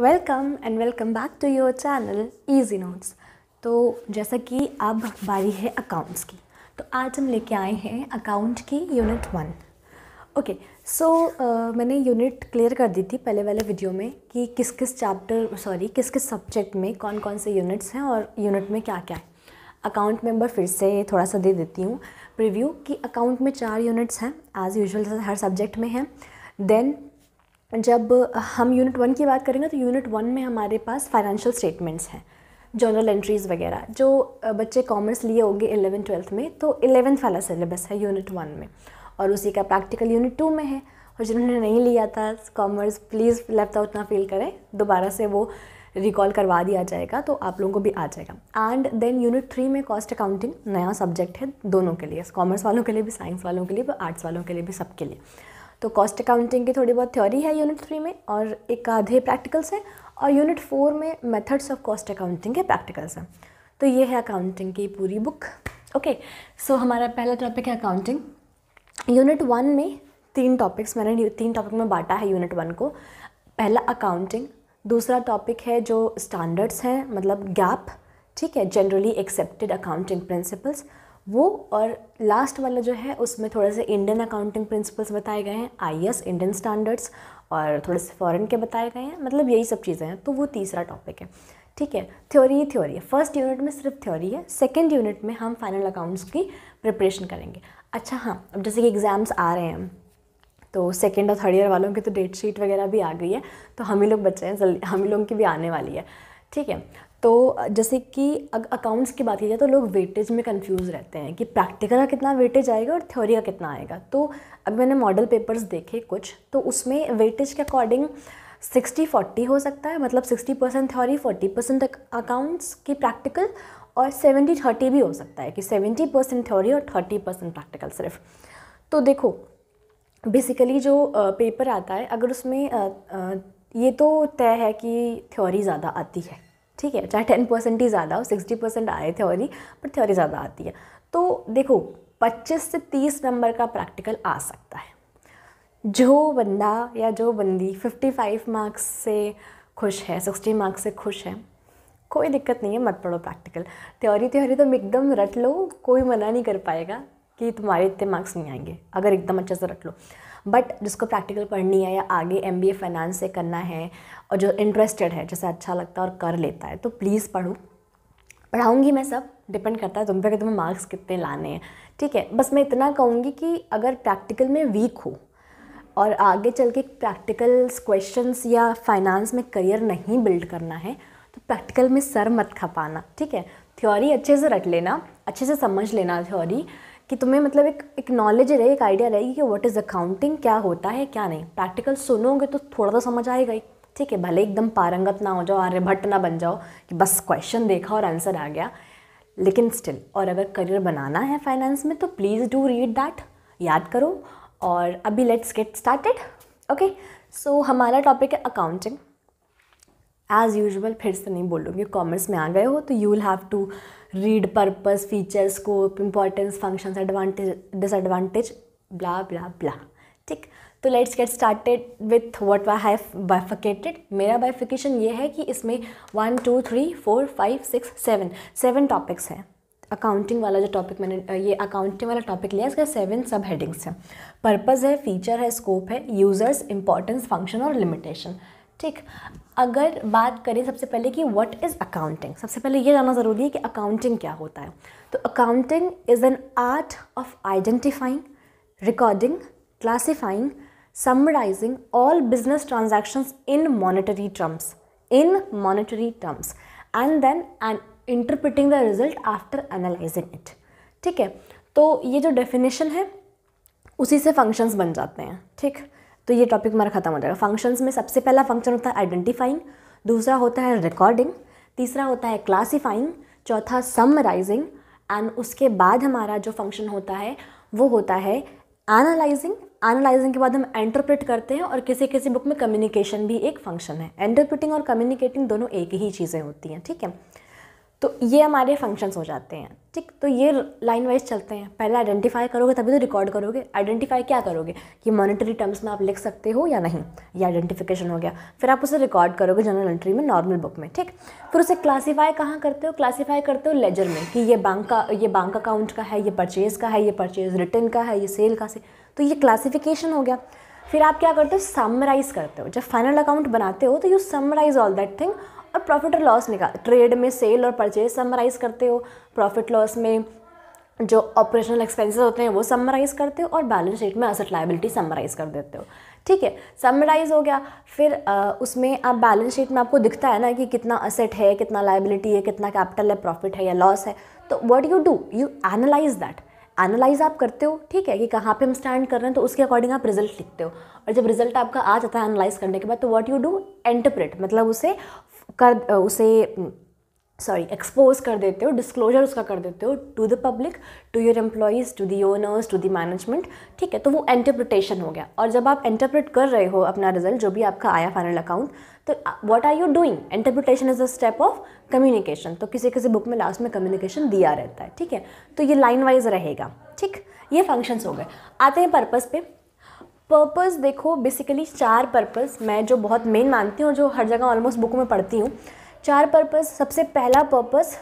Welcome and welcome back to your channel easy notes तो जैसा कि अब बारी है अकाउंट्स की तो आज हम लेके आए हैं अकाउंट की यूनिट वन ओके सो मैंने यूनिट क्लियर कर दी थी पहले वाले वीडियो में कि किस किस चैप्टर सॉरी किस किस सब्जेक्ट में कौन कौन से यूनिट्स हैं और यूनिट में क्या क्या है अकाउंट मेंबर फिर से थोड़ा सा दे देती हूँ प्रिव्यू कि अकाउंट में चार यूनिट्स हैं एज़ यूजल हर सब्जेक्ट में हैं देन जब हम यूनिट वन की बात करेंगे तो यूनिट वन में हमारे पास फाइनेंशियल स्टेटमेंट्स हैं जनरल एंट्रीज़ वगैरह जो बच्चे कॉमर्स लिए होंगे इलेवन ट्वेल्थ में तो एलेवेंथ वाला सिलेबस है यूनिट वन में और उसी का प्रैक्टिकल यूनिट टू में है और जिन्होंने नहीं लिया था कॉमर्स प्लीज़ लेफ्ट आउट ना फील करें दोबारा से वो रिकॉल करवा दिया जाएगा तो आप लोगों को भी आ जाएगा एंड देन यूनिट थ्री में कॉस्ट अकाउंटिंग नया सब्जेक्ट है दोनों के लिए कॉमर्स वालों के लिए भी साइंस वालों के लिए भी आर्ट्स वालों के लिए भी सबके लिए तो कॉस्ट अकाउंटिंग की थोड़ी बहुत थ्योरी है यूनिट थ्री में और एक आधे प्रैक्टिकल्स हैं और यूनिट फोर में मेथड्स ऑफ कॉस्ट अकाउंटिंग के प्रैक्टिकल्स हैं तो ये है अकाउंटिंग की पूरी बुक ओके सो so हमारा पहला टॉपिक है अकाउंटिंग यूनिट वन में तीन टॉपिक्स मैंने तीन टॉपिक में बांटा है यूनिट वन को पहला अकाउंटिंग दूसरा टॉपिक है जो स्टैंडर्ड्स हैं मतलब गैप ठीक है जनरली एक्सेप्टेड अकाउंटिंग प्रिंसिपल्स वो और लास्ट वाला जो है उसमें थोड़े से इंडियन अकाउंटिंग प्रिंसिपल्स बताए गए हैं आई इंडियन स्टैंडर्ड्स और थोड़े से फॉरेन के बताए गए हैं मतलब यही सब चीज़ें हैं तो वो तीसरा टॉपिक है ठीक है थ्योरी ही थ्योरी है फर्स्ट यूनिट में सिर्फ थ्योरी है सेकेंड यूनिट में हम फाइनल अकाउंट्स की प्रिपरेशन करेंगे अच्छा हाँ अब जैसे कि एग्ज़ाम्स आ रहे हैं तो सेकेंड और थर्ड ईयर वालों की तो डेट शीट वगैरह भी आ गई है तो हम ही लोग बच्चे हैं जल्दी हम ही लोगों की भी आने वाली है ठीक है तो जैसे कि अकाउंट्स की बात की जाए तो लोग वेटेज में कंफ्यूज रहते हैं कि प्रैक्टिकल का कितना वेटेज आएगा और थ्योरी का कितना आएगा तो अब मैंने मॉडल पेपर्स देखे कुछ तो उसमें वेटेज के अकॉर्डिंग सिक्सटी फोर्टी हो सकता है मतलब sixty percent theory forty percent accounts की प्रैक्टिकल और सेवेंटी थर्टी भी हो सकता है कि सेवेंटी परसेंट थ्योरी और थर्टी परसेंट प्रैक्टिकल सिर्फ तो देखो बेसिकली जो पेपर आता है अगर उसमें ये तो तय है कि थ्योरी ज़्यादा आती है ठीक है चाहे टेन परसेंट ही ज़्यादा हो सिक्सटी परसेंट आए थ्योरी पर थ्योरी ज़्यादा आती है तो देखो पच्चीस से तीस नंबर का प्रैक्टिकल आ सकता है जो बंदा या जो बंदी फिफ्टी फाइव मार्क्स से खुश है सिक्सटी मार्क्स से खुश है कोई दिक्कत नहीं है मत पढ़ो प्रैक्टिकल थ्योरी थ्योरी तुम तो एकदम रट लो कोई मना नहीं कर पाएगा कि तुम्हारे इतने मार्क्स नहीं आएंगे अगर एकदम अच्छे से रट लो बट जिसको प्रैक्टिकल पढ़नी है या आगे एम बी ए फाइनेंस से करना है और जो इंटरेस्टेड है जैसे अच्छा लगता है और कर लेता है तो प्लीज़ पढ़ो पढ़ाऊँगी मैं सब डिपेंड करता है तुम पे कि तुम्हें मार्क्स कितने लाने हैं ठीक है बस मैं इतना कहूँगी कि अगर प्रैक्टिकल में वीक हो और आगे चल के प्रैक्टिकल्स क्वेश्चंस या फाइनेंस में करियर नहीं बिल्ड करना है तो प्रैक्टिकल में सर मत खपाना ठीक है थ्योरी अच्छे से रट लेना अच्छे से समझ लेना थ्योरी कि तुम्हें मतलब एक एक नॉलेज रहे एक आइडिया रहेगी कि व्हाट इज़ अकाउंटिंग क्या होता है क्या नहीं प्रैक्टिकल सुनोगे तो थोड़ा सा समझ आएगा ही ठीक है भले एकदम पारंगत ना हो जाओ आर्यभट्ट ना बन जाओ कि बस क्वेश्चन देखा और आंसर आ गया लेकिन स्टिल और अगर करियर बनाना है फाइनेंस में तो प्लीज़ डू रीड दैट याद करो और अभी let's get started okay so हमारा टॉपिक है अकाउंटिंग एज़ यूजल फिर से नहीं बोलूँगी कॉमर्स में आ गए हो तो you will have to read purpose feature scope importance functions advantage disadvantage blah blah blah ठीक तो let's get started with what we have bifurcated मेरा बाइफिकेशन ये है कि इसमें one two three four five six seven seven topics हैं accounting वाला जो टॉपिक मैंने ये अकाउंटिंग वाला टॉपिक लिया इसका सेवन सब हेडिंग्स हैं पर्पज़ है फीचर है स्कोप है यूज़र्स इंपॉर्टेंस फंक्शन और लिमिटेशन ठीक अगर बात करें सबसे पहले कि व्हाट इज़ अकाउंटिंग सबसे पहले ये जानना ज़रूरी है कि अकाउंटिंग क्या होता है तो accounting is an art of identifying recording classifying summarising all business transactions in monetary terms in monetary terms and then and interpreting the result after analysing it ठीक है तो ये जो डेफिनेशन है उसी से फंक्शंस बन जाते हैं ठीक तो ये टॉपिक हमारा खत्म हो जाएगा फंक्शंस में सबसे पहला फंक्शन होता है आइडेंटिफाइंग दूसरा होता है रिकॉर्डिंग तीसरा होता है क्लासीफाइंग चौथा समराइजिंग एंड उसके बाद हमारा जो फंक्शन होता है वो होता है एनालाइजिंग एनालाइजिंग के बाद हम इंटरप्रेट करते हैं और किसी किसी बुक में कम्युनिकेशन भी एक फंक्शन है इंटरप्रेटिंग और कम्युनिकेटिंग दोनों एक ही चीज़ें होती हैं ठीक है तो ये हमारे फंक्शंस हो जाते हैं ठीक तो ये लाइन वाइज चलते हैं पहले आइडेंटिफाई करोगे तभी तो रिकॉर्ड करोगे आइडेंटिफाई क्या करोगे कि मॉनिटरी टर्म्स में आप लिख सकते हो या नहीं ये आइडेंटिफिकेशन हो गया फिर आप उसे रिकॉर्ड करोगे जनरल एंट्री में नॉर्मल बुक में ठीक फिर उसे क्लासीफाई कहाँ करते हो क्लासीफाई करते हो लेजर में कि ये बैंक का ये बैंक अकाउंट का है ये परचेज़ का है ये परचेज रिटर्न का है ये सेल का से तो ये क्लासीफिकेशन हो गया फिर आप क्या करते हो समराइज़ करते हो जब फाइनल अकाउंट बनाते हो तो you summarise all that thing और प्रॉफिट और लॉस निकाल ट्रेड में सेल और परचेज समराइज करते हो प्रॉफिट लॉस में जो ऑपरेशनल एक्सपेंसेस होते हैं वो समराइज़ करते हो और बैलेंस शीट में असेट लाइबिलिटी समराइज़ कर देते हो ठीक है समराइज़ हो गया फिर आ, उसमें आप बैलेंस शीट में आपको दिखता है ना कि कितना असेट है कितना लाइबिलिटी है कितना कैपिटल है प्रॉफिट है या लॉस है तो what you do you analyse that analyse आप करते हो ठीक है कि कहाँ पे हम स्टैंड कर रहे हैं तो उसके अकॉर्डिंग आप रिजल्ट लिखते हो और जब रिजल्ट आपका आ जाता है एनालाइज करने के बाद तो व्हाट यू डू एंटरप्रेट मतलब उसे कर उसे सॉरी एक्सपोज कर देते हो डिस्क्लोजर उसका कर देते हो to the public to your employees to the owners to the management ठीक है तो वो इंटरप्रिटेशन हो गया और जब आप इंटरप्रेट कर रहे हो अपना रिजल्ट जो भी आपका आया फाइनल अकाउंट तो what are you doing interpretation is a step of communication तो किसी किसी बुक में लास्ट में कम्युनिकेशन दिया रहता है ठीक है तो ये लाइन वाइज रहेगा ठीक ये फंक्शंस हो गए आते हैं पर्पज़ पे पर्पस देखो बेसिकली चार पर्पस मैं जो बहुत मेन मानती हूँ जो हर जगह ऑलमोस्ट बुक में पढ़ती हूँ चार पर्पस सबसे पहला purpose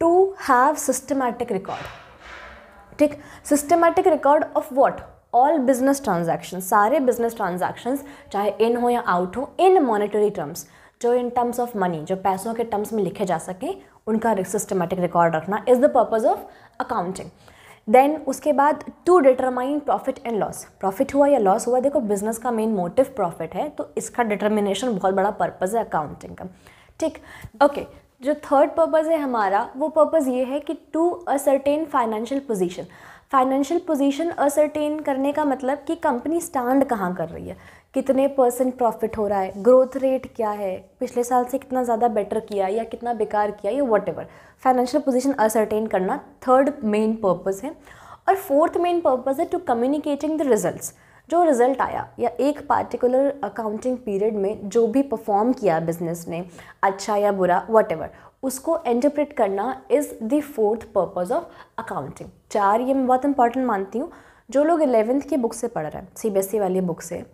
to have systematic record ठीक systematic record of what all business transaction सारे बिजनेस ट्रांजैक्शंस चाहे इन हो या आउट हो इन मॉनिटरी टर्म्स जो इन टर्म्स ऑफ मनी जो पैसों के टर्म्स में लिखे जा सकें उनका सिस्टमैटिक रिकॉर्ड रखना is the purpose of accounting then उसके बाद to determine profit and loss profit हुआ या लॉस हुआ देखो बिजनेस का मेन मोटिव प्रॉफिट है तो इसका डिटर्मिनेशन बहुत बड़ा पर्पज़ है अकाउंटिंग का ठीक ओके okay. जो थर्ड पर्पज़ है हमारा वो पर्पज़ ये है कि to ascertain financial position financial position ascertain करने का मतलब कि कंपनी स्टैंड कहाँ कर रही है कितने परसेंट प्रॉफिट हो रहा है ग्रोथ रेट क्या है पिछले साल से कितना ज़्यादा बेटर किया या कितना बेकार किया या whatever financial position ascertain करना थर्ड मेन पर्पज़ है और फोर्थ मेन पर्पज़ है टू कम्युनिकेटिंग द रिज़ल्ट जो रिज़ल्ट आया या एक पार्टिकुलर अकाउंटिंग पीरियड में जो भी परफॉर्म किया बिजनेस ने अच्छा या बुरा वट एवर उसको एंटरप्रेट करना is the fourth purpose of accounting चार ये मैं बहुत इंपॉर्टेंट मानती हूँ जो लोग एलेवेंथ की बुक से पढ़ रहे हैं सी बी एस ई वाली बुक से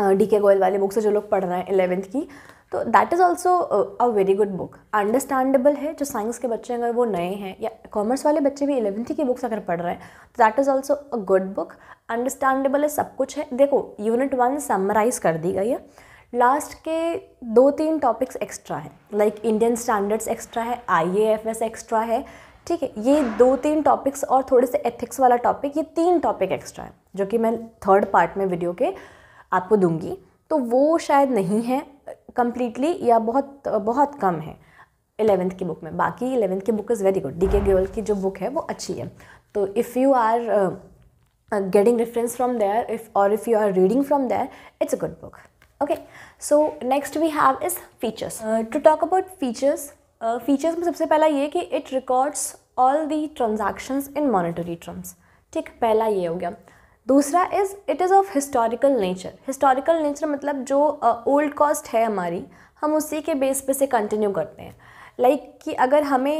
डी के गोयल वाले बुक से जो लोग पढ़ रहे हैं इलेवेंथ की तो that is also a very good book understandable है जो साइंस के बच्चे अगर वो नए हैं या कॉमर्स वाले बच्चे भी इलेवेंथ की बुक्स अगर पढ़ रहे हैं तो that is also a good book understandable है सब कुछ है देखो यूनिट वन समराइज कर दी गई है लास्ट के दो तीन टॉपिक्स एक्स्ट्रा हैं लाइक इंडियन स्टैंडर्ड्स एक्स्ट्रा है I A F S extra है ठीक है ये दो तीन टॉपिक्स और थोड़े से एथिक्स वाला टॉपिक ये तीन टॉपिक एक्स्ट्रा है जो कि मैं थर्ड पार्ट में वीडियो के आपको दूंगी तो वो शायद नहीं है कम्प्लीटली या बहुत बहुत कम है एलेवेंथ की बुक में बाकी इलेवेंथ की book is very good D K Goel की जो बुक है वो अच्छी है तो if you are getting reference from there if और if you are reading from there it's a good book okay so next we have is features to talk about features features में सबसे पहला ये कि it records all the transactions in monetary terms ठीक पहला ये हो गया दूसरा is it is of historical nature historical nature मतलब जो ओल्ड uh, कॉस्ट है हमारी हम उसी के बेस पे से कंटिन्यू करते हैं लाइक like कि अगर हमें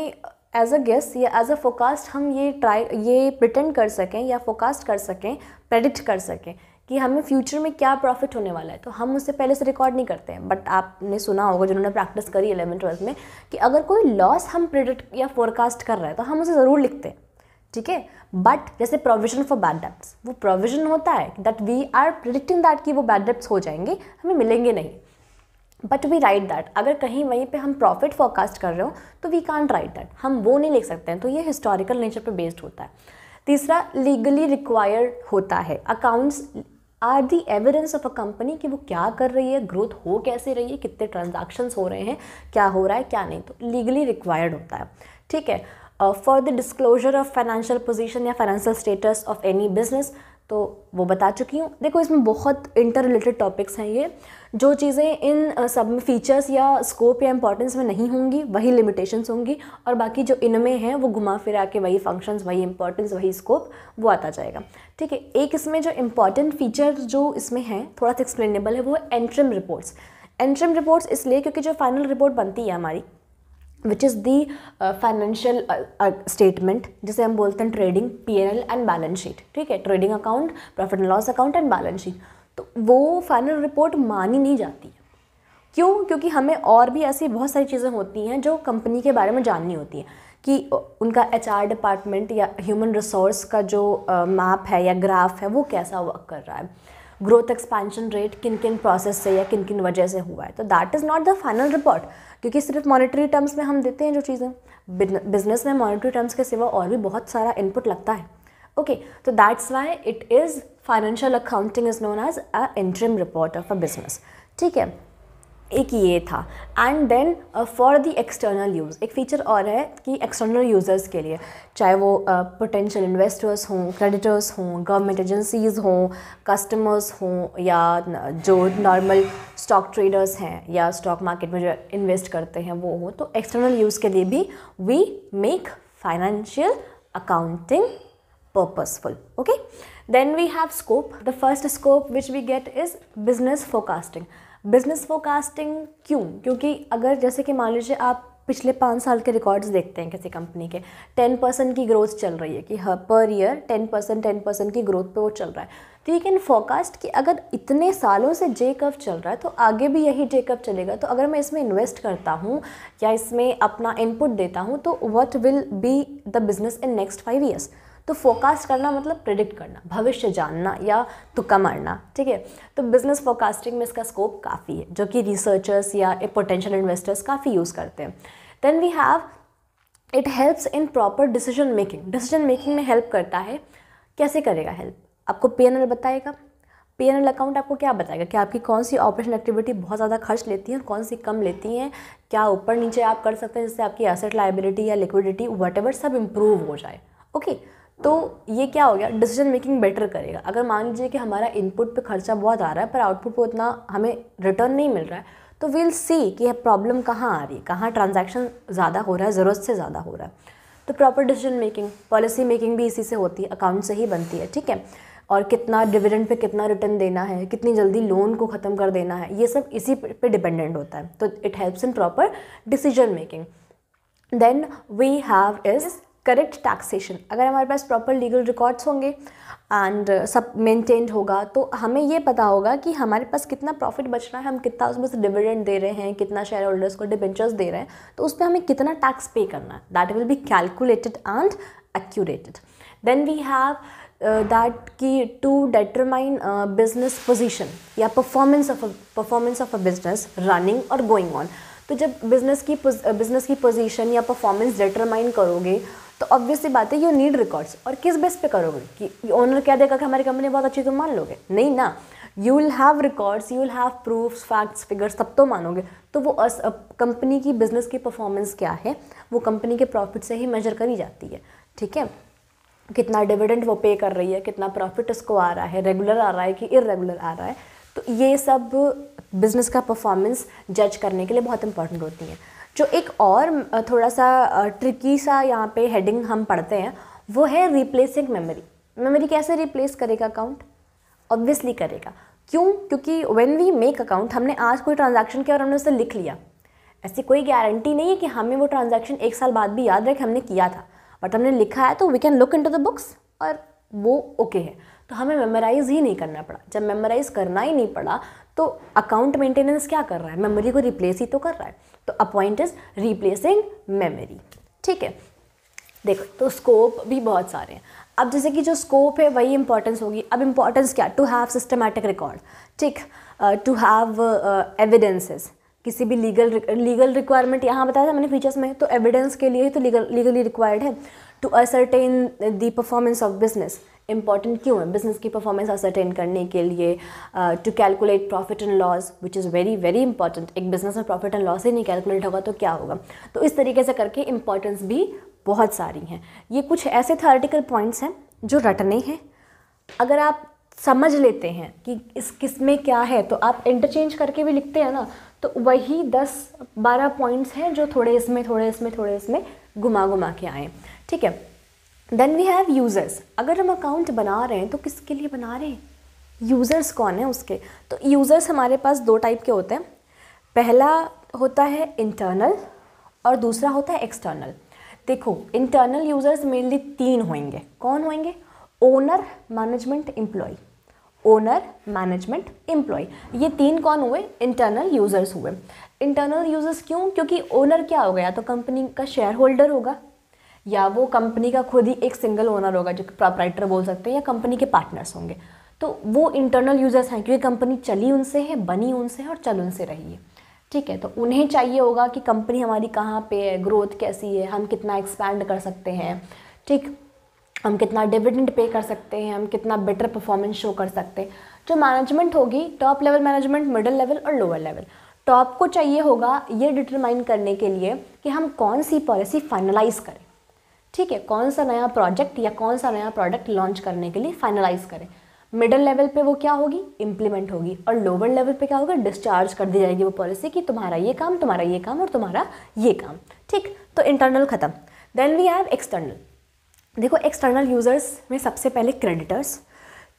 एज अ गेस्ट या एज अ फोकास्ट हम ये ट्राई ये प्रिटेंड कर सकें या फोकास्ट कर सकें प्रेडिक्ट कर सकें कि हमें फ्यूचर में क्या प्रॉफिट होने वाला है तो हम उससे पहले से रिकॉर्ड नहीं करते हैं बट आपने सुना होगा जिन्होंने प्रैक्टिस करी एलेवन ट्वेल्थ में कि अगर कोई लॉस हम प्रिडिक्ट या फोरकास्ट कर रहा है तो हम उसे ज़रूर लिखते हैं ठीक है बट जैसे प्रोविजन फॉर बैड डेप्स वो प्रोविजन होता है that we are predicting that कि वो बैड डेप्स हो जाएंगे हमें मिलेंगे नहीं बट वी राइट दैट अगर कहीं वहीं पे हम प्रॉफिट फोरकास्ट कर रहे हो तो वी कान राइट दैट हम वो नहीं लिख सकते हैं तो ये हिस्टोरिकल नेचर पे बेस्ड होता है तीसरा लीगली रिक्वायर्ड होता है accounts are the evidence of a company कि वो क्या कर रही है ग्रोथ हो कैसे रही है कितने ट्रांजेक्शन्स हो रहे हैं क्या हो रहा है क्या नहीं तो लीगली रिक्वायर्ड होता है ठीक है the disclosure of financial position या financial status of any business तो वो बता चुकी हूँ देखो इसमें बहुत इंटर रिलेटेड टॉपिक्स हैं ये जो चीज़ें इन uh, सब में फ़ीचर्स या स्कोप या इम्पॉर्टेंस में नहीं होंगी वही लिमिटेशंस होंगी और बाकी जो इनमें हैं वो घुमा फिरा के वही फंक्शंस वही इंपॉर्टेंस वही स्कोप वो आता जाएगा ठीक है एक इसमें जो इम्पॉर्टेंट फीचर जो इसमें है थोड़ा सा एक्सप्लेनेबल है वो है एंट्रम रिपोर्ट्स एंट्रम रिपोर्ट्स इसलिए क्योंकि जो फाइनल रिपोर्ट बनती है हमारी which is the financial statement जिसे हम बोलते हैं trading P N L and balance sheet ठीक है trading account profit and loss account and balance sheet तो वो फाइनल रिपोर्ट मानी नहीं जाती है क्यों क्योंकि हमें और भी ऐसी बहुत सारी चीज़ें होती हैं जो कंपनी के बारे में जाननी होती है कि उनका एच आर डिपार्टमेंट या ह्यूमन रिसोर्स का जो मैप है या ग्राफ है वो कैसा वर्क कर रहा है ग्रोथ एक्सपेंशन रेट किन किन प्रोसेस से या किन किन वजह से हुआ है तो that is not the final report क्योंकि सिर्फ मॉनिटरी टर्म्स में हम देते हैं जो चीज़ें बिजनेस में मॉनिटरी टर्म्स के सिवा और भी बहुत सारा इनपुट लगता है ओके तो that's why it is financial accounting is known as a interim report of a business ठीक है एक ये था and then for the external use एक फ़ीचर और है कि एक्सटर्नल यूज़र्स के लिए चाहे वो पोटेंशियल uh, इन्वेस्टर्स हों क्रेडिटर्स हों गवर्नमेंट एजेंसीज़ हों कस्टमर्स हों या जो नॉर्मल स्टॉक ट्रेडर्स हैं या स्टॉक मार्केट में जो इन्वेस्ट करते हैं वो हों तो एक्सटर्नल यूज़ के लिए भी we make financial accounting purposeful okay then we have scope the first scope which we get is business forecasting business forecasting क्यों क्योंकि अगर जैसे कि मान लीजिए आप पिछले पाँच साल के रिकॉर्ड्स देखते हैं किसी कंपनी के टेन परसेंट की ग्रोथ चल रही है कि हर पर year ten percent ten percent की ग्रोथ पे वो चल रहा है तो यू कैन फोकास्ट कि अगर इतने सालों से जे कव चल रहा है तो आगे भी यही जे कव चलेगा तो अगर मैं इसमें इन्वेस्ट करता हूँ या इसमें अपना इनपुट देता हूँ तो what will be the business in next five years तो फोकास्ट करना मतलब प्रिडिक्ट करना भविष्य जानना या तुक्का मारना ठीक है तो बिज़नेस फोकास्टिंग में इसका स्कोप काफ़ी है जो कि रिसर्चर्स या पोटेंशियल इन्वेस्टर्स काफ़ी यूज़ करते हैं then we have it helps in proper decision making decision making में हेल्प करता है कैसे करेगा हेल्प आपको पी एन एल बताएगा पी एन एल अकाउंट आपको क्या बताएगा कि आपकी कौन सी ऑपरेशन एक्टिविटी बहुत ज़्यादा खर्च लेती हैं और कौन सी कम लेती हैं क्या ऊपर नीचे आप कर सकते हैं जिससे आपकी एसेट लाइबिलिटी या लिक्विडिटी वट सब इम्प्रूव हो जाए ओके okay, तो ये क्या हो गया डिसीजन मेकिंग बेटर करेगा अगर मान लीजिए कि हमारा इनपुट पे खर्चा बहुत आ रहा है पर आउटपुट पे उतना हमें रिटर्न नहीं मिल रहा है तो वील सी कि यह प्रॉब्लम कहाँ आ रही है कहाँ ट्रांजेक्शन ज़्यादा हो रहा है ज़रूरत से ज़्यादा हो रहा है तो proper decision making policy making भी इसी से होती है अकाउंट से ही बनती है ठीक है और कितना डिविडेंड पे कितना रिटर्न देना है कितनी जल्दी लोन को ख़त्म कर देना है ये सब इसी पे डिपेंडेंट होता है तो it helps in proper decision making then we have is correct taxation अगर हमारे पास प्रॉपर लीगल रिकॉर्ड्स होंगे एंड uh, सब मेंटेन्ड होगा तो हमें ये पता होगा कि हमारे पास कितना प्रॉफिट बच रहा है हम कितना उसमें से डिविडेंड दे रहे हैं कितना शेयर होल्डर्स को डिबेंचर्स दे रहे हैं तो उस पर हमें कितना टैक्स पे करना है that will be calculated and accurated then we have that की टू डिटरमाइन बिजनेस पोजिशन या performance of performance of a business running और गोइंग ऑन तो जब बिजनेस की बिजनेस uh, की पोजीशन या परफॉर्मेंस डिटरमाइन करोगे तो ऑब्वियसली बात है यू नीड रिकॉर्ड्स और किस बेस पे करोगे कि ओनर क्या देगा कि हमारी कंपनी बहुत अच्छी तो मान लोगे नहीं ना you will have records you will have proofs facts figures सब तो मानोगे तो वो कंपनी की बिजनेस की परफॉर्मेंस क्या है वो कंपनी के प्रॉफिट से ही मेजर करी जाती है ठीक है कितना डिविडेंड वो पे कर रही है कितना प्रॉफिट उसको आ रहा है रेगुलर आ रहा है कि इरेगुलर आ रहा है तो ये सब बिज़नेस का परफॉर्मेंस जज करने के लिए बहुत इंपॉर्टेंट होती है जो एक और थोड़ा सा ट्रिकी सा यहाँ पे हेडिंग हम पढ़ते हैं वो है रिप्लेसिंग मेमोरी मेमोरी कैसे रिप्लेस करेगा अकाउंट ऑब्वियसली करेगा क्यों क्योंकि व्हेन वी मेक अकाउंट हमने आज कोई ट्रांजैक्शन किया और हमने उसे लिख लिया ऐसी कोई गारंटी नहीं है कि हमें वो ट्रांजेक्शन एक साल बाद भी याद कि हमने किया था बट हमने लिखा है तो we can look into the books और वो ओके okay है तो हमें मेमोराइज़ ही नहीं करना पड़ा जब मेमोराइज़ करना ही नहीं पड़ा तो अकाउंट मेंटेनेंस क्या कर रहा है मेमोरी को रिप्लेस ही तो कर रहा है तो अपॉइंट इज रिप्लेसिंग मेमोरी ठीक है देखो तो स्कोप भी बहुत सारे हैं अब जैसे कि जो स्कोप है वही इंपॉर्टेंस होगी अब इंपॉर्टेंस क्या टू हैव सिस्टमैटिक रिकॉर्ड ठीक टू हैव एविडेंसेस किसी भी लीगल लीगल रिक्वायरमेंट यहाँ बताया था मैंने फीचर्स में तो एविडेंस के लिए ही तो लीगल लीगली रिक्वायर्ड है to ascertain the performance of business important क्यों है बिजनेस की परफॉर्मेंस असरटेन करने के लिए to calculate profit and loss which is very very important एक बिजनेस में प्रॉफिट एंड लॉस ही नहीं कैलकुलेट होगा तो क्या होगा तो इस तरीके से करके इंपॉर्टेंस भी बहुत सारी हैं ये कुछ ऐसे थर्टिकल पॉइंट्स हैं जो रटने हैं अगर आप समझ लेते हैं कि इस किस में क्या है तो आप इंटरचेंज करके भी लिखते हैं ना तो वही दस बारह पॉइंट्स हैं जो थोड़े इसमें थोड़े इसमें थोड़े इसमें घुमा घुमा के आए ठीक है देन वी हैव यूज़र्स अगर हम अकाउंट बना रहे हैं तो किसके लिए बना रहे हैं यूज़र्स कौन है उसके तो यूज़र्स हमारे पास दो टाइप के होते हैं पहला होता है इंटरनल और दूसरा होता है एक्सटर्नल देखो इंटरनल यूज़र्स मेनली तीन होंगे कौन होंगे owner management employ owner management employ ये तीन कौन हुए इंटरनल यूज़र्स हुए इंटरनल यूज़र्स क्यों क्योंकि ओनर क्या हो गया तो कंपनी का शेयर होल्डर होगा या वो कंपनी का खुद ही एक सिंगल ओनर होगा जो कि प्रॉपराइटर बोल सकते हैं या कंपनी के पार्टनर्स होंगे तो वो इंटरनल यूज़र्स हैं क्योंकि कंपनी चली उनसे है बनी उनसे है और चल उनसे रही है ठीक है तो उन्हें चाहिए होगा कि कंपनी हमारी कहाँ पे है ग्रोथ कैसी है हम कितना एक्सपैंड कर सकते हैं ठीक हम कितना डिविडेंड पे कर सकते हैं हम कितना बेटर परफॉर्मेंस शो कर सकते हैं जो मैनेजमेंट होगी top level management middle level और लोअर लेवल टॉप को चाहिए होगा ये डिटरमाइन करने के लिए कि हम कौन सी पॉलिसी फाइनलाइज करें ठीक है कौन सा नया प्रोजेक्ट या कौन सा नया प्रोडक्ट लॉन्च करने के लिए फाइनलाइज करें मिडल लेवल पे वो क्या होगी इम्प्लीमेंट होगी और लोअर लेवल पे क्या होगा डिस्चार्ज कर दी जाएगी वो पॉलिसी कि तुम्हारा ये काम तुम्हारा ये काम और तुम्हारा ये काम ठीक तो इंटरनल ख़त्म देन वी हैव एक्सटर्नल देखो एक्सटर्नल यूज़र्स में सबसे पहले क्रेडिटर्स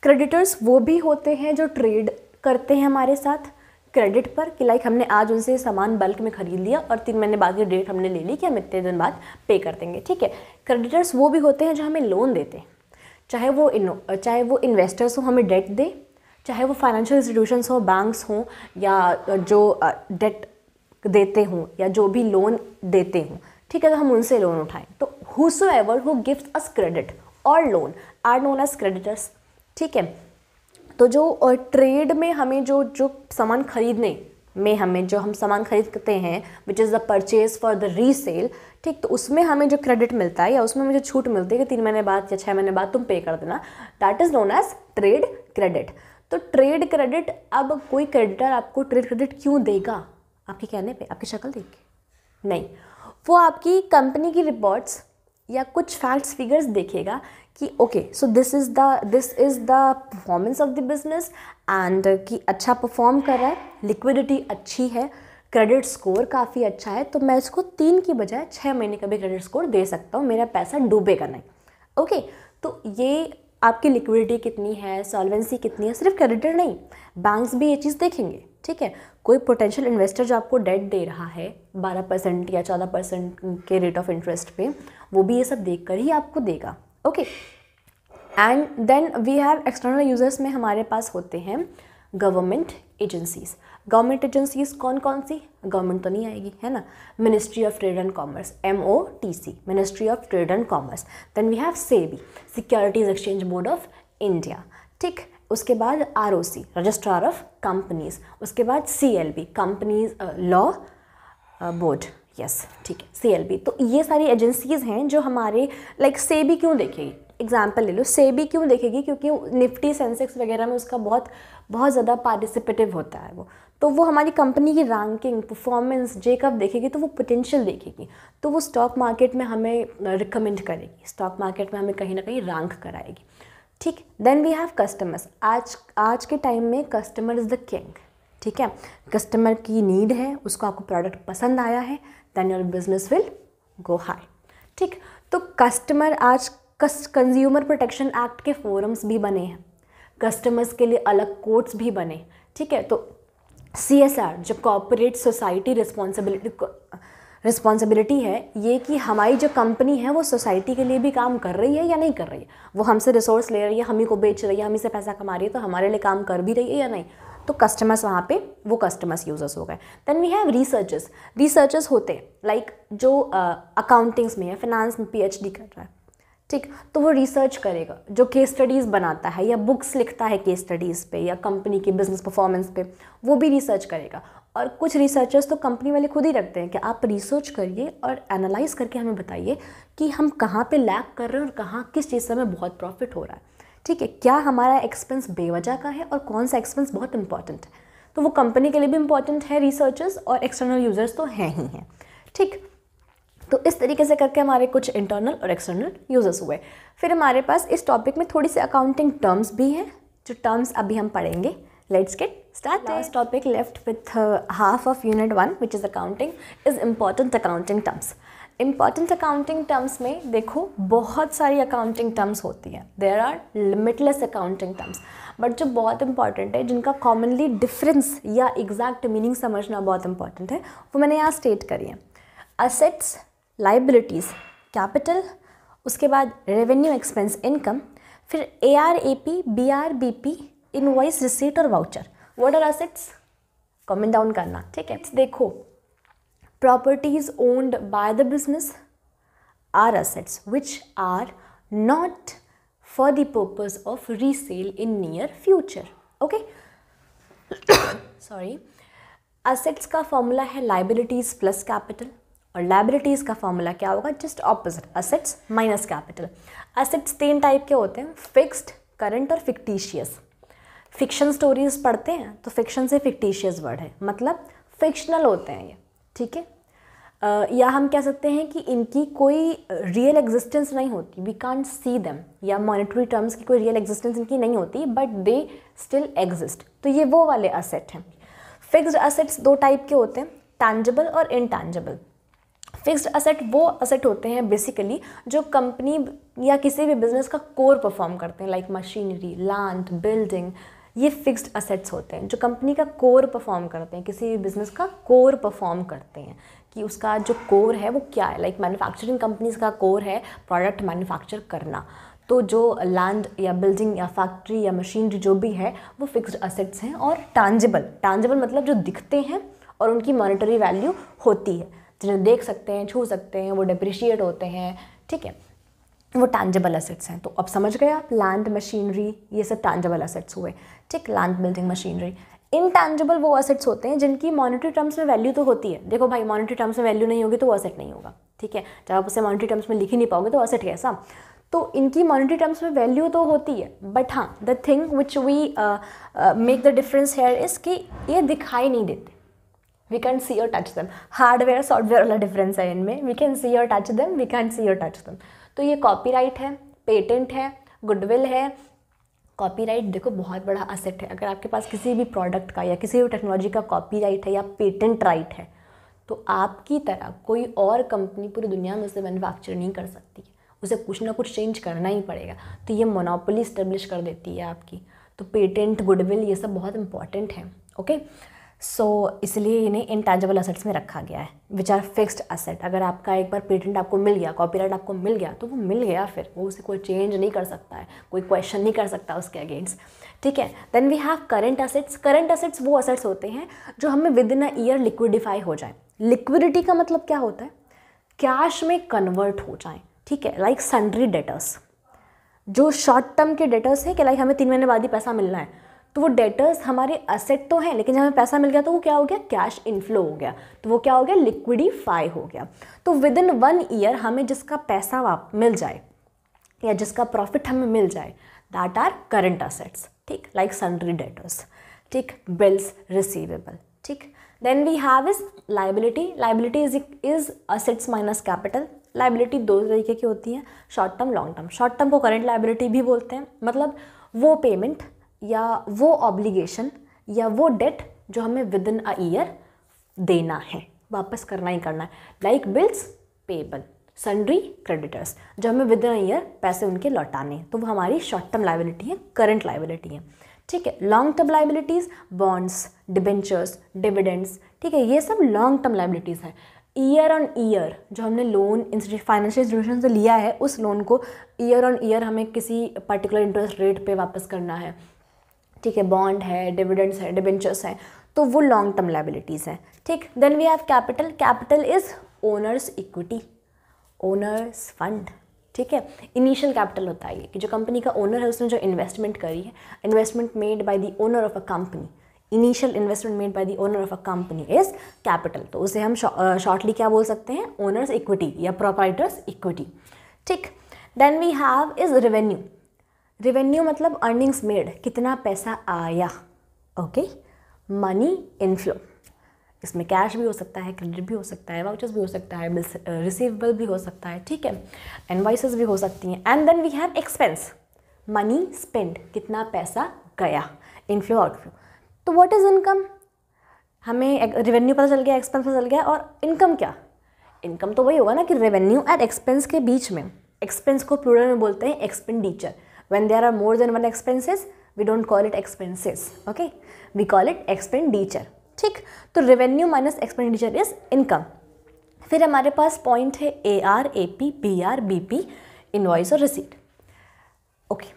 क्रेडिटर्स वो भी होते हैं जो ट्रेड करते हैं हमारे साथ क्रेडिट पर कि लाइक हमने आज उनसे सामान बल्क में ख़रीद लिया और तीन महीने बाद की डेट हमने ले ली कि हम इतने दिन बाद पे कर देंगे ठीक है क्रेडिटर्स वो भी होते हैं जो हमें लोन देते हैं चाहे वो इन चाहे वो इन्वेस्टर्स हो हमें डेट दे चाहे वो फाइनेंशियल इंस्टीट्यूशंस हो बैंक्स हों या जो डेट देते हों या जो भी लोन देते हों ठीक है तो हम उनसे लोन उठाएं तो whosoever who gift us credit और loan are known as creditors ठीक है तो जो ट्रेड में हमें जो जो सामान खरीदने में हमें जो हम सामान खरीदते हैं which is the purchase for the resale ठीक तो उसमें हमें जो क्रेडिट मिलता है या उसमें मुझे छूट मिलती है कि तीन महीने बाद या छः महीने बाद तुम पे कर देना that is known as trade credit तो ट्रेड क्रेडिट अब कोई क्रेडिटर आपको ट्रेड क्रेडिट क्यों देगा आपके कहने पे आपकी शक्ल देख के नहीं वो आपकी कंपनी की रिपोर्ट्स या कुछ फैक्ट्स फिगर्स देखेगा कि okay so this is the this is the performance of the business and कि अच्छा परफॉर्म कर रहा है लिक्विडिटी अच्छी है क्रेडिट स्कोर काफ़ी अच्छा है तो मैं इसको तीन की बजाय छः महीने का भी क्रेडिट स्कोर दे सकता हूँ मेरा पैसा डूबेगा नहीं ओके okay, तो ये आपकी लिक्विडिटी कितनी है सॉल्वेंसी कितनी है सिर्फ क्रेडिटर नहीं बैंक्स भी ये चीज़ देखेंगे ठीक है कोई पोटेंशियल इन्वेस्टर जो आपको डेट दे रहा है बारह परसेंट या चौदह परसेंट के रेट ऑफ इंटरेस्ट पे वो भी ये सब देखकर ही आपको देगा okay and then we have external users में हमारे पास होते हैं गवर्नमेंट एजेंसीज़ गवर्नमेंट एजेंसीज़ कौन कौन सी गवर्नमेंट तो नहीं आएगी है ना ministry of trade and commerce M O T C ministry of trade and commerce then we have SEBI securities exchange board of India ठीक उसके बाद R O C registrar of companies उसके बाद C L B companies law board yes ठीक है सी तो ये सारी एजेंसीज़ हैं जो हमारे लाइक like, सेबी क्यों देखेगी एग्जाम्पल ले लो सेबी क्यों देखेगी क्योंकि निफ्टी सेंसेक्स वगैरह में उसका बहुत बहुत ज़्यादा पार्टिसिपेटिव होता है वो तो वो हमारी कंपनी की रैंकिंग परफॉर्मेंस जे कब देखेगी तो वो पोटेंशियल देखेगी तो वो स्टॉक मार्केट में हमें रिकमेंड uh, करेगी स्टॉक मार्केट में हमें कहीं ना कहीं रैंक कराएगी ठीक देन वी हैव कस्टमर्स आज आज के टाइम में कस्टमर इज़ द किंग ठीक है कस्टमर की नीड है उसको आपको प्रोडक्ट पसंद आया है then your business will go high ठीक तो कस्टमर आज कंज्यूमर प्रोटेक्शन एक्ट के फोरम्स भी बने हैं कस्टमर्स के लिए अलग कोर्ट्स भी बने ठीक है तो सी एस आर जो कॉपोरेट सोसाइटी रिस्पॉन्सिबिलिटी रिस्पॉन्सिबिलिटी है ये कि हमारी जो कंपनी है वो सोसाइटी के लिए भी काम कर रही है या नहीं कर रही है वो हमसे रिसोर्स ले रही है हम ही को बेच रही है हम ही से पैसा कमा रही है तो हमारे लिए काम कर भी रही है या नहीं तो कस्टमर्स वहाँ पे वो कस्टमर्स यूज़र्स हो गए then we have researchers researchers होते हैं लाइक like, जो अकाउंटिंग्स uh, में है फिनांस में पीएचडी कर रहा है ठीक तो वो रिसर्च करेगा जो केस स्टडीज़ बनाता है या बुक्स लिखता है केस स्टडीज़ पे या कंपनी के बिजनेस परफॉर्मेंस पे वो भी रिसर्च करेगा और कुछ रिसर्चर्स तो कंपनी वाले खुद ही रखते हैं कि आप रिसर्च करिए और एनालाइज करके हमें बताइए कि हम कहाँ पे लैक कर रहे हैं और कहाँ किस चीज़ से हमें बहुत प्रॉफिट हो रहा है ठीक है क्या हमारा एक्सपेंस बेवजह का है और कौन सा एक्सपेंस बहुत इंपॉर्टेंट है तो वो कंपनी के लिए भी इंपॉर्टेंट है रिसर्चर्स और एक्सटर्नल यूज़र्स तो हैं ही हैं ठीक तो इस तरीके से करके हमारे कुछ इंटरनल और एक्सटर्नल यूज़र्स हुए फिर हमारे पास इस टॉपिक में थोड़ी सी अकाउंटिंग टर्म्स भी हैं जो टर्म्स अभी हम पढ़ेंगे let's get start last topic left with half of unit one which is accounting is important accounting terms important accounting terms में देखो बहुत सारी अकाउंटिंग टर्म्स होती हैं there are limitless accounting terms but जो बहुत इंपॉर्टेंट है जिनका कॉमनली डिफरेंस या एग्जैक्ट मीनिंग समझना बहुत इंपॉर्टेंट है वो मैंने यहाँ स्टेट करी है असेट्स लाइबिलिटीज़ कैपिटल उसके बाद रेवेन्यू एक्सपेंस इनकम फिर A R A P B R B P voice receipt और voucher what are assets comment down करना ठीक है देखो properties owned by the business are assets which are not for the purpose of resale in near future okay sorry assets ka formula hai liabilities plus capital और liabilities का formula क्या होगा just opposite assets minus capital assets तीन type के होते हैं fixed current और fictitious fiction stories पढ़ते हैं तो फिक्शन से फिक्टिशियस वर्ड है मतलब फिक्शनल होते हैं ये ठीक है uh, या हम कह सकते हैं कि इनकी कोई रियल एग्जिस्टेंस नहीं होती वी कांट सी देम या मॉनिटरी टर्म्स की कोई रियल एग्जिस्टेंस इनकी नहीं होती बट दे स्टिल एग्जिस्ट तो ये वो वाले असेट हैं फिक्स्ड असेट्स दो टाइप के होते हैं टैंजबल और इनटैंजबल फिक्स्ड असेट वो असेट होते हैं बेसिकली जो कंपनी या किसी भी बिजनेस का कोर परफॉर्म करते हैं लाइक मशीनरी लैंड बिल्डिंग ये फिक्स्ड असेट्स होते हैं जो कंपनी का कोर परफॉर्म करते हैं किसी भी बिज़नेस का कोर परफॉर्म करते हैं कि उसका जो कोर है वो क्या है लाइक मैन्युफैक्चरिंग कंपनीज का कोर है प्रोडक्ट मैन्युफैक्चर करना तो जो लैंड या बिल्डिंग या फैक्ट्री या मशीनरी जो भी है वो फिक्स्ड असेट्स हैं और टांजेबल टांजेबल मतलब जो दिखते हैं और उनकी मॉनिटरी वैल्यू होती है जिन्हें देख सकते हैं छू सकते हैं वो डिप्रिशिएट होते हैं ठीक है वो टैंजेबल असेट्स हैं तो अब समझ गए आप लैंड मशीनरी ये सब टैंजेबल असेट्स हुए ठीक लैंड बिल्डिंग मशीनरी टैंजेबल वो असेट्स होते हैं जिनकी मॉनेटरी टर्म्स में वैल्यू तो होती है देखो भाई मॉनेटरी टर्म्स में वैल्यू नहीं होगी तो वो असेट नहीं होगा ठीक है जब आप उसे मॉनेटरी टर्म्स में लिख ही नहीं पाओगे तो असेट कैसा तो इनकी मॉनेटरी टर्म्स में वैल्यू तो होती है बट हाँ the thing which we make the difference here is कि ये दिखाई नहीं देते वी कैन सी और टच दम हार्डवेयर सॉफ्टवेयर वाला डिफरेंस है इनमें वी कैन सी और touch them we can see और टच दम तो ये कॉपीराइट है पेटेंट है गुडविल है कॉपीराइट देखो बहुत बड़ा असेट है अगर आपके पास किसी भी प्रोडक्ट का या किसी भी टेक्नोलॉजी का कॉपीराइट है या पेटेंट राइट है तो आपकी तरह कोई और कंपनी पूरी दुनिया में उसे मैन्युफैक्चर नहीं कर सकती है उसे कुछ ना कुछ चेंज करना ही पड़ेगा तो ये मोनोपोली इस्टेब्लिश कर देती है आपकी तो पेटेंट गुडविल ये सब बहुत इंपॉर्टेंट है ओके सो so, इसलिए इन्हें इंटेंजिबल असेट्स में रखा गया है विच आर फिक्स्ड असेट अगर आपका एक बार पेटेंट आपको मिल गया कॉपीराइट आपको मिल गया तो वो मिल गया फिर वो उसे कोई चेंज नहीं कर सकता है कोई क्वेश्चन नहीं कर सकता उसके अगेंस्ट ठीक है then we have current assets current assets वो असेट्स होते हैं जो हमें within a year liquidify हो जाए लिक्विडिटी का मतलब क्या होता है कैश में कन्वर्ट हो जाए ठीक है लाइक सन्ड्री डेटर्स जो शॉर्ट टर्म के डेटर्स हैं कि लाइक हमें तीन महीने बाद ही पैसा मिलना है तो वो डेटर्स हमारे असेट तो हैं लेकिन जब हमें पैसा मिल गया तो वो क्या हो गया कैश इनफ्लो हो गया तो वो क्या हो गया लिक्विडीफाई हो गया तो विद इन वन ईयर हमें जिसका पैसा वाप मिल जाए या जिसका प्रॉफिट हमें मिल जाए दैट आर करंट असेट्स ठीक लाइक सन्ड्री डेटर्स ठीक बिल्स रिसीवेबल ठीक then we have is liability liability is is assets minus capital liability दो तरीके की होती है short term long term short term को करंट लाइबिलिटी भी बोलते हैं मतलब वो पेमेंट या वो ऑब्लिगेशन या वो डेट जो हमें विद इन अ ईयर देना है वापस करना ही करना है like bills payable sundry creditors जो हमें विद इन अ ईयर पैसे उनके लौटाने हैं तो वो हमारी शॉर्ट टर्म लाइबिलिटी है करंट लाइबिलिटी है ठीक है long term liabilities bonds debentures dividends ठीक है ये सब लॉन्ग टर्म लाइबिलिटीज़ हैं ईयर ऑन ईयर जो हमने लोन फाइनेंशियल इंस्टीट्यूशन से लिया है उस लोन को ईयर ऑन ईयर हमें किसी पर्टिकुलर इंटरेस्ट रेट पे वापस करना है ठीक है बॉन्ड है डिविडेंड्स है डिबेंचर्स हैं तो वो लॉन्ग टर्म लाइबिलिटीज़ हैं ठीक then we have capital capital is owners equity owners fund ठीक है इनिशियल कैपिटल होता है ये कि जो कंपनी का ओनर है उसने जो इन्वेस्टमेंट करी है investment made by the owner of a company initial investment made by the owner of a company is capital तो उसे हम शॉर्टली क्या बोल सकते हैं ओनर्स इक्विटी या प्रोपराइटर्स इक्विटी ठीक then we have is revenue revenue मतलब अर्निंग्स मेड कितना पैसा आया ओके मनी इनफ्लो इसमें कैश भी हो सकता है क्रेडिट भी हो सकता है वाउचर्स भी हो सकता है रिसीवेबल भी हो सकता है ठीक है एनवाइसेस भी हो सकती हैं and then we have expense money spend कितना पैसा गया इनफ्लो आउटफ्लो तो व्हाट इज़ इनकम हमें रेवेन्यू पता चल गया एक्सपेंस पता चल गया और इनकम क्या इनकम तो वही होगा ना कि रेवेन्यू एंड एक्सपेंस के बीच में एक्सपेंस को प्लूरल में बोलते हैं expenditure when there are more than one expenses we don't call it expenses okay we call it expenditure ठीक तो revenue minus expenditure is income फिर हमारे पास पॉइंट है A R A P B R B P invoice और receipt okay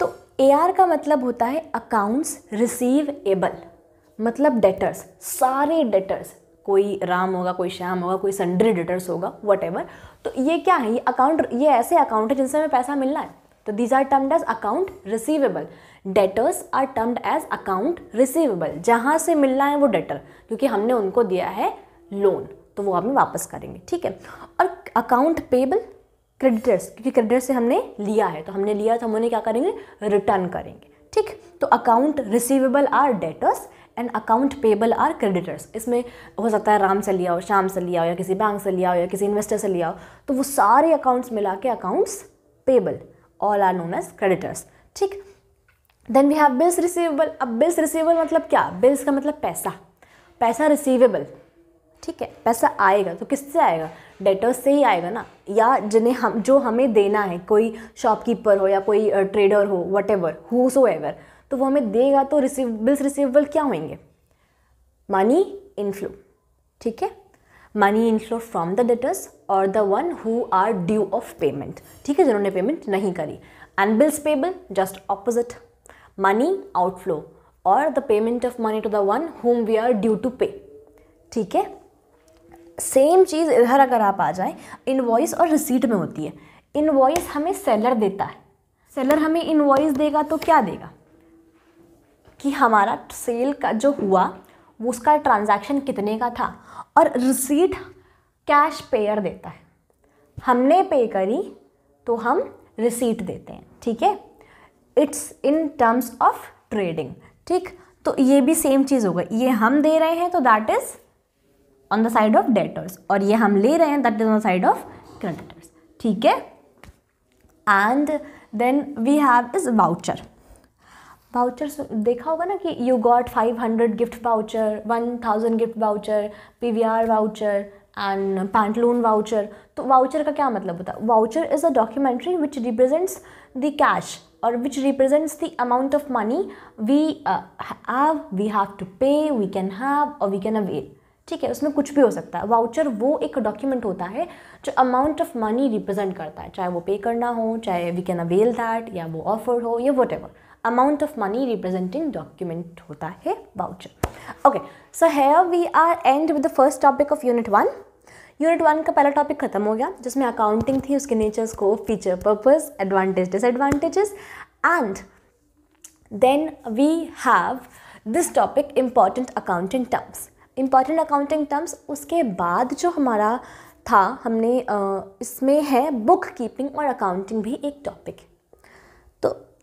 तो A R का मतलब होता है अकाउंट्स रिसीव एबल मतलब डेटर्स सारे डेटर्स कोई राम होगा कोई श्याम होगा कोई सन्ड्री डेटर्स होगा वट तो ये क्या है ये अकाउंट ये ऐसे अकाउंट है जिनसे हमें पैसा मिलना है तो these are termed as account receivable debtors are termed as account receivable जहाँ से मिलना है वो डेटर क्योंकि हमने उनको दिया है लोन तो वो हमें वापस करेंगे ठीक है और अकाउंट पेबल क्रेडिटर्स क्योंकि क्रेडिटर्स से हमने लिया है तो हमने लिया तो हम उन्हें क्या करेंगे रिटर्न करेंगे ठीक तो account receivable are debtors and account payable are creditors इसमें हो सकता है राम से लिया हो शाम से लिया हो या किसी बैंक से लिया हो या किसी इन्वेस्टर से लिया हो तो वो सारे अकाउंट्स मिला के accounts payable all are known as creditors ठीक then we have bills receivable अब बिल्स रिसीवेबल मतलब क्या बिल्स का मतलब पैसा पैसा रिसीवेबल ठीक है पैसा आएगा तो किससे आएगा डेटर्स से ही आएगा ना या जिन्हें हम जो हमें देना है कोई शॉपकीपर हो या कोई ट्रेडर हो वट एवर हु तो वो हमें देगा तो रिसीव बिल्स रिसीवेबल क्या होंगे मनी इनफ्लो ठीक है money inflow from the debtors और the one who are due of payment ठीक है जिन्होंने पेमेंट नहीं करी and bills payable just opposite money outflow और the payment of money to the one whom we are due to pay ठीक है same चीज़ इधर अगर आप आ जाएं इनवॉइस और रिसीट में होती है इनवॉइस हमें सेलर देता है सेलर हमें इनवॉइस देगा तो क्या देगा कि हमारा सेल का जो हुआ उसका ट्रांजैक्शन कितने का था और रिसीट कैश पेयर देता है हमने पे करी तो हम रिसीट देते हैं ठीक है it's in terms of trading ठीक तो ये भी सेम चीज़ होगा ये हम दे रहे हैं तो that is on the side of debtors और ये हम ले रहे हैं that is on the side of creditors ठीक है and then we have is voucher voucher देखा होगा ना कि you got 500 gift voucher 1000 gift voucher PVR voucher and Pantaloon voucher तो वाउचर का क्या मतलब होता है voucher is a documentary which represents the cash और which represents the amount of money we have we have to pay we can have और we can avail ठीक है उसमें कुछ भी हो सकता है वाउचर वो एक डॉक्यूमेंट होता है जो अमाउंट ऑफ मनी रिप्रेजेंट करता है चाहे वो पे करना हो चाहे वी कैन अवेल दैट या वो ऑफर हो या whatever amount of money representing document होता है वाउचर ओके सो है we are end with the first topic of unit one unit one का पहला टॉपिक खत्म हो गया जिसमें अकाउंटिंग थी उसके nature scope feature purpose advantage disadvantages and then we have this topic important accounting terms important accounting terms उसके बाद जो हमारा था हमने इसमें है बुक कीपिंग और अकाउंटिंग भी एक टॉपिक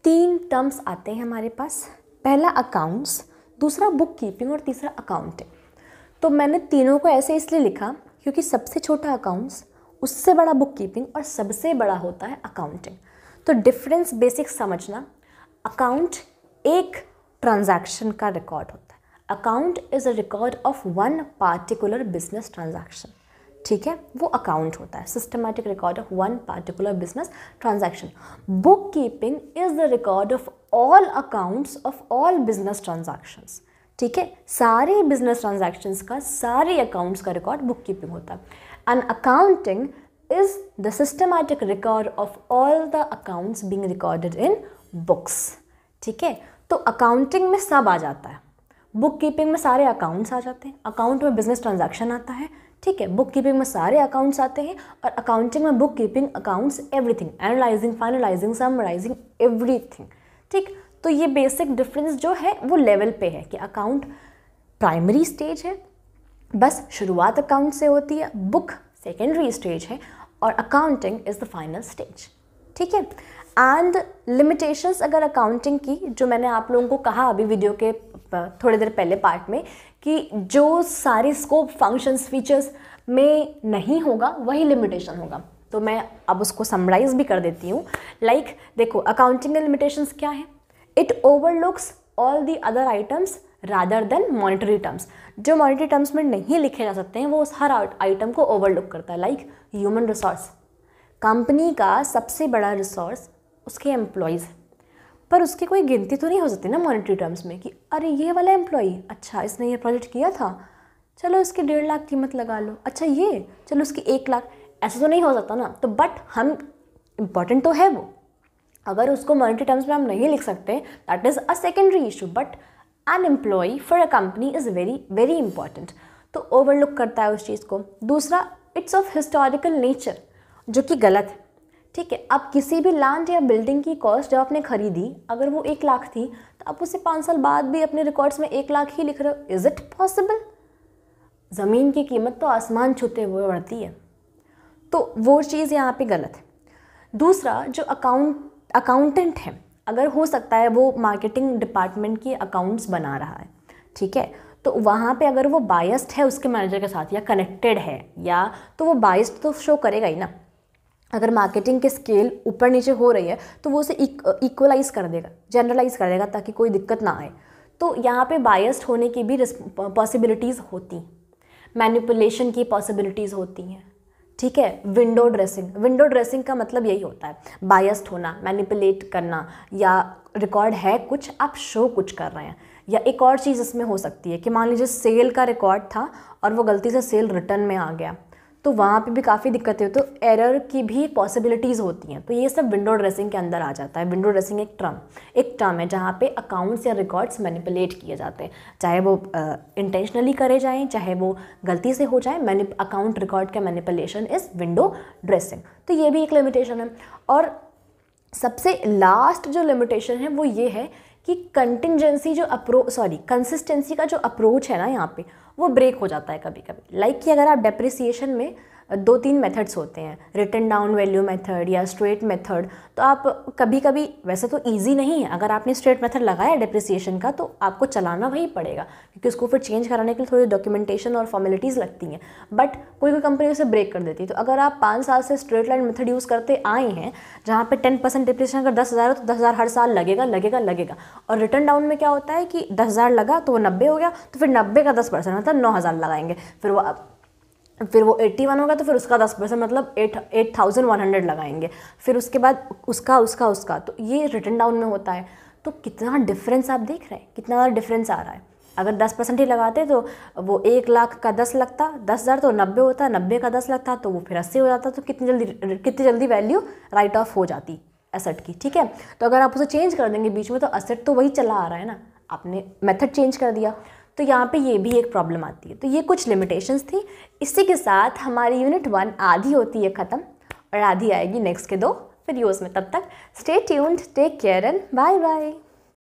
तीन टर्म्स आते हैं हमारे पास पहला अकाउंट्स दूसरा बुक कीपिंग और तीसरा अकाउंटिंग तो मैंने तीनों को ऐसे इसलिए लिखा क्योंकि सबसे छोटा अकाउंट्स उससे बड़ा बुक कीपिंग और सबसे बड़ा होता है अकाउंटिंग तो डिफरेंस बेसिक समझना अकाउंट एक ट्रांजैक्शन का रिकॉर्ड होता है account is a record of one particular business transaction ठीक है वो अकाउंट होता है systematic record of one particular business transaction book keeping is the record of all accounts of all business transactions ठीक है सारे बिजनेस ट्रांजैक्शंस का सारे अकाउंट्स का रिकॉर्ड बुक कीपिंग होता है and accounting is the systematic record of all the accounts being recorded in books ठीक है तो अकाउंटिंग में सब आ जाता है बुक कीपिंग में सारे अकाउंट्स आ जाते हैं अकाउंट में बिजनेस ट्रांजैक्शन आता है ठीक है बुक कीपिंग में सारे अकाउंट्स आते हैं और अकाउंटिंग में book keeping accounts everything analysing finalising summarising everything ठीक तो ये बेसिक डिफरेंस जो है वो लेवल पे है कि अकाउंट प्राइमरी स्टेज है बस शुरुआत अकाउंट से होती है बुक सेकेंडरी स्टेज है और accounting is the final stage ठीक है एंड लिमिटेशंस अगर अकाउंटिंग की जो मैंने आप लोगों को कहा अभी वीडियो के थोड़ी देर पहले पार्ट में कि जो सारे स्कोप फंक्शंस फीचर्स में नहीं होगा वही लिमिटेशन होगा तो मैं अब उसको समराइज भी कर देती हूँ लाइक like, देखो अकाउंटिंग लिमिटेशंस क्या है it overlooks all the other items rather than monetary terms जो मॉनिटरी टर्म्स में नहीं लिखे जा सकते हैं वो उस हर आइटम को ओवरलुक करता है लाइक ह्यूमन रिसोर्स कंपनी का सबसे बड़ा रिसोर्स उसके एम्प्लॉयज़ पर उसकी कोई गिनती तो नहीं हो सकती ना मॉनिटरी टर्म्स में कि अरे ये वाला एम्प्लॉई अच्छा इसने ये प्रोजेक्ट किया था चलो इसकी डेढ़ लाख कीमत लगा लो अच्छा ये चलो उसकी एक लाख ऐसा तो नहीं हो सकता ना तो बट हम इम्पॉर्टेंट तो है वो अगर उसको मॉनिटरी टर्म्स में हम नहीं लिख सकते that is a secondary issue but an employee for a company is very very important तो ओवरलुक करता है उस चीज़ को दूसरा इट्स ऑफ हिस्टोरिकल नेचर जो कि गलत है ठीक है अब किसी भी लैंड या बिल्डिंग की कॉस्ट जब आपने खरीदी अगर वो एक लाख थी तो आप उसे पाँच साल बाद भी अपने रिकॉर्ड्स में एक लाख ही लिख रहे हो इज़ इट पॉसिबल ज़मीन की कीमत तो आसमान छूते हुए बढ़ती है तो वो चीज़ यहाँ पे गलत है दूसरा जो अकाउंट अकाउंटेंट है अगर हो सकता है वो मार्केटिंग डिपार्टमेंट की अकाउंट्स बना रहा है ठीक है तो वहाँ पे अगर वो बायस्ड है उसके मैनेजर के साथ या कनेक्टेड है या तो वो बायस्ड तो शो करेगा ही ना अगर मार्केटिंग के स्केल ऊपर नीचे हो रही है तो वो उसे इक्वलाइज़ कर देगा जनरलाइज कर देगा ताकि कोई दिक्कत ना आए तो यहाँ पे बायस्ड होने की भी पॉसिबिलिटीज़ होती मैनिपुलेशन की पॉसिबिलिटीज़ होती हैं ठीक है विंडो ड्रेसिंग विंडो ड्रेसिंग का मतलब यही होता है बायस्ड होना मैनिपुलेट करना या रिकॉर्ड है कुछ आप शो कुछ कर रहे हैं या एक और चीज़ इसमें हो सकती है कि मान लीजिए सेल का रिकॉर्ड था और वो गलती से सेल रिटर्न में आ गया तो वहाँ पे भी काफ़ी दिक्कतें होती तो एरर की भी पॉसिबिलिटीज़ होती हैं तो ये सब विंडो ड्रेसिंग के अंदर आ जाता है विंडो ड्रेसिंग एक टर्म एक टर्म है जहाँ पे अकाउंट्स या रिकॉर्ड्स मैनिपुलेट किए जाते हैं चाहे वो इंटेंशनली करे जाएँ चाहे वो गलती से हो जाए मैनि अकाउंट रिकॉर्ड का मैनिपुलेशन इज़ विंडो ड्रेसिंग तो ये भी एक लिमिटेशन है और सबसे लास्ट जो लिमिटेशन है वो ये है कि कंटिजेंसी जो अप्रो सॉरी कंसिस्टेंसी का जो अप्रोच है ना यहाँ पे वो ब्रेक हो जाता है कभी कभी लाइक like कि अगर आप डेप्रिसिएशन में दो तीन मेथड्स होते हैं रिटर्न डाउन वैल्यू मेथड या स्ट्रेट मेथड तो आप कभी कभी वैसे तो ईजी नहीं है अगर आपने स्ट्रेट मेथड लगाया डिप्रिसिएशन का तो आपको चलाना वही पड़ेगा क्योंकि उसको फिर चेंज कराने के लिए थोड़ी डॉक्यूमेंटेशन और फॉर्मेलिटीज़ लगती हैं बट कोई कोई कंपनी उसे ब्रेक कर देती है तो अगर आप पाँच साल से स्ट्रेट लाइन मेथड यूज़ करते आए हैं जहाँ पर टेन परसेंट डिप्रिसिएशन अगर दस हज़ार हो तो दस हज़ार हर साल लगेगा लगेगा लगेगा और रिटर्न डाउन में क्या होता है कि दस हज़ार लगा तो वो नब्बे हो गया तो फिर नब्बे का दस परसेंट मतलब नौ हज़ार लगाएंगे फिर वो फिर वो एट्टी वन होगा तो फिर उसका दस परसेंट मतलब eight eight thousand one hundred लगाएंगे फिर उसके बाद उसका उसका उसका तो ये रिटर्न डाउन में होता है तो कितना डिफरेंस आप देख रहे हैं कितना ज़्यादा डिफरेंस आ रहा है अगर दस परसेंट ही लगाते तो वो एक लाख का दस लगता दस हज़ार तो नब्बे होता नब्बे का दस लगता तो वो फिर अस्सी हो जाता तो कितनी जल्दी कितनी जल्दी वैल्यू राइट ऑफ हो जाती एसेट की ठीक है तो अगर आप उसे चेंज कर देंगे बीच में तो असेट तो वही चला आ रहा है ना आपने मेथड चेंज कर दिया तो यहाँ पे ये भी एक प्रॉब्लम आती है तो ये कुछ लिमिटेशंस थी इसी के साथ हमारी यूनिट वन आधी होती है ख़त्म और आधी आएगी नेक्स्ट के दो वीडियोज़ में तब तक stay tuned take care and bye bye